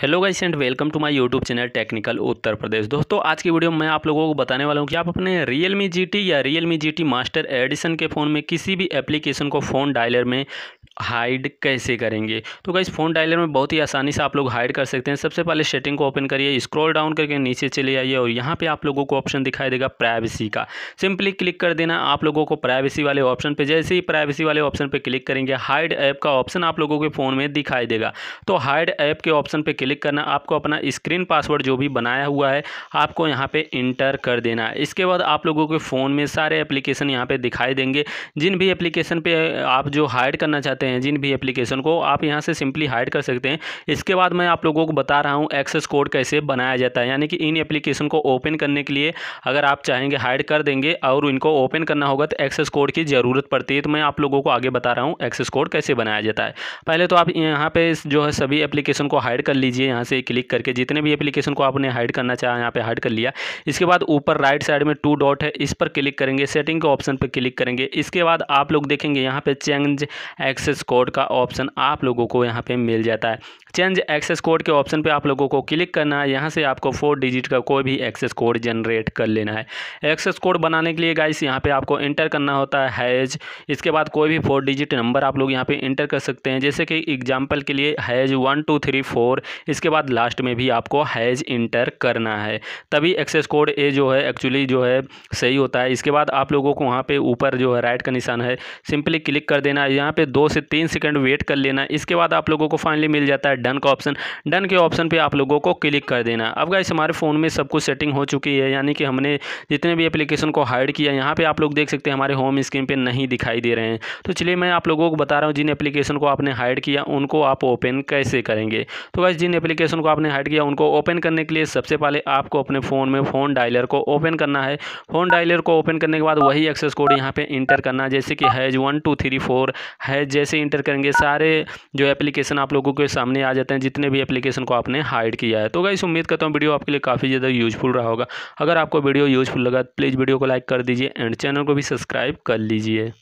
hello guys and welcome to my YouTube channel technical Uttar Pradesh दोस्तों आज की वीडियो में मैं आप लोगों को बताने वाला हूं कि आप अपने रियल मी जी या Realme G master edition के फ़ोन में किसी भी एप्लीकेशन को फ़ोन डायलर में हाइड कैसे करेंगे तो गाइस फ़ोन डायलर में बहुत ही आसानी से आप लोग हाइड कर सकते हैं सबसे पहले सेटिंग को ओपन करिए स्क्रॉल डाउन करके नीचे चले आइए और यहाँ पे आप लोगों को ऑप्शन दिखाई देगा प्राइवेसी का सिंपली क्लिक कर देना आप लोगों को प्राइवेसी वाले ऑप्शन पे जैसे ही प्राइवेसी वाले ऑप्शन पर क्लिक करेंगे हाइड ऐप का ऑप्शन आप लोगों के फ़ोन में दिखाई देगा तो हाइड ऐप के ऑप्शन पर क्लिक करना आपको अपना स्क्रीन पासवर्ड जो भी बनाया हुआ है आपको यहाँ पे इंटर कर देना है इसके बाद आप लोगों के फ़ोन में सारे एप्लीकेशन यहाँ पे दिखाई देंगे जिन भी एप्लीकेशन पे आप जो हाइड करना चाहते हैं जिन भी एप्लीकेशन को आप यहाँ से सिंपली हाइड कर सकते हैं इसके बाद मैं आप लोगों को बता रहा हूँ एक्सेस कोड कैसे बनाया जाता है यानी कि इन एप्लीकेशन को ओपन करने के लिए अगर आप चाहेंगे हाइड कर देंगे और इनको ओपन करना होगा तो एक्सेस कोड की ज़रूरत पड़ती है तो मैं आप लोगों को आगे बता रहा हूँ एक्सेस कोड कैसे बनाया जाता है पहले तो आप यहाँ पर जो है सभी एप्लीकेशन को हाइड कर लीजिए यहाँ से क्लिक करके जितने भी एप्लीकेशन को आपने हाइड करना चाहा यहाँ पे हाइड कर लिया इसके बाद ऊपर राइट साइड में टू डॉट है इस पर क्लिक करेंगे सेटिंग के ऑप्शन पर क्लिक करेंगे इसके बाद आप लोग देखेंगे यहाँ पर चेंज एक्सेस कोड का ऑप्शन आप लोगों को यहाँ पर मिल जाता है चेंज एक्सेस कोड के ऑप्शन पर आप लोगों को क्लिक करना है यहाँ से आपको फोर डिजिट का कोई भी एक्सेस कोड जनरेट कर लेना है एक्सेस कोड बनाने के लिए गाइस यहाँ पर आपको इंटर करना होता है हैज इसके बाद कोई भी फोर डिजिट नंबर आप लोग यहाँ पर इंटर कर सकते हैं जैसे कि एग्जाम्पल के लिए hash one two three four इसके बाद लास्ट में भी आपको हैज़ इंटर करना है तभी एक्सेस कोड ए जो है एक्चुअली जो है सही होता है इसके बाद आप लोगों को वहाँ पे ऊपर जो है राइट का निशान है सिंपली क्लिक कर देना यहाँ पे दो से तीन सेकंड वेट कर लेना इसके बाद आप लोगों को फाइनली मिल जाता है डन का ऑप्शन डन के ऑप्शन पे आप लोगों को क्लिक कर देना अब गाइस हमारे फ़ोन में सब कुछ सेटिंग हो चुकी है यानी कि हमने जितने भी एप्लीकेशन को हाइड किया यहाँ पर आप लोग देख सकते हैं हमारे होम स्क्रीन पर नहीं दिखाई दे रहे हैं तो चलिए मैं आप लोगों को बता रहा हूँ जिन एप्लीकेशन को आपने हाइड किया उनको आप ओपन कैसे करेंगे तो गाइस जिन एप्लीकेशन को आपने हाइड किया उनको ओपन करने के लिए सबसे पहले आपको अपने फ़ोन में फ़ोन डायलर को ओपन करना है फ़ोन डायलर को ओपन करने के बाद वही एक्सेस कोड यहाँ पे इंटर करना जैसे कि hash one two three four hash जैसे इंटर करेंगे सारे जो एप्लीकेशन आप लोगों के सामने आ जाते हैं जितने भी एप्लीकेशन को आपने हाइड किया है तो गाइस उम्मीद करता हूँ वीडियो आपके लिए काफ़ी ज़्यादा यूजफुल रहा होगा अगर आपको वीडियो यूजफुल लगा प्लीज़ वीडियो को लाइक कर दीजिए एंड चैनल को भी सब्सक्राइब कर लीजिए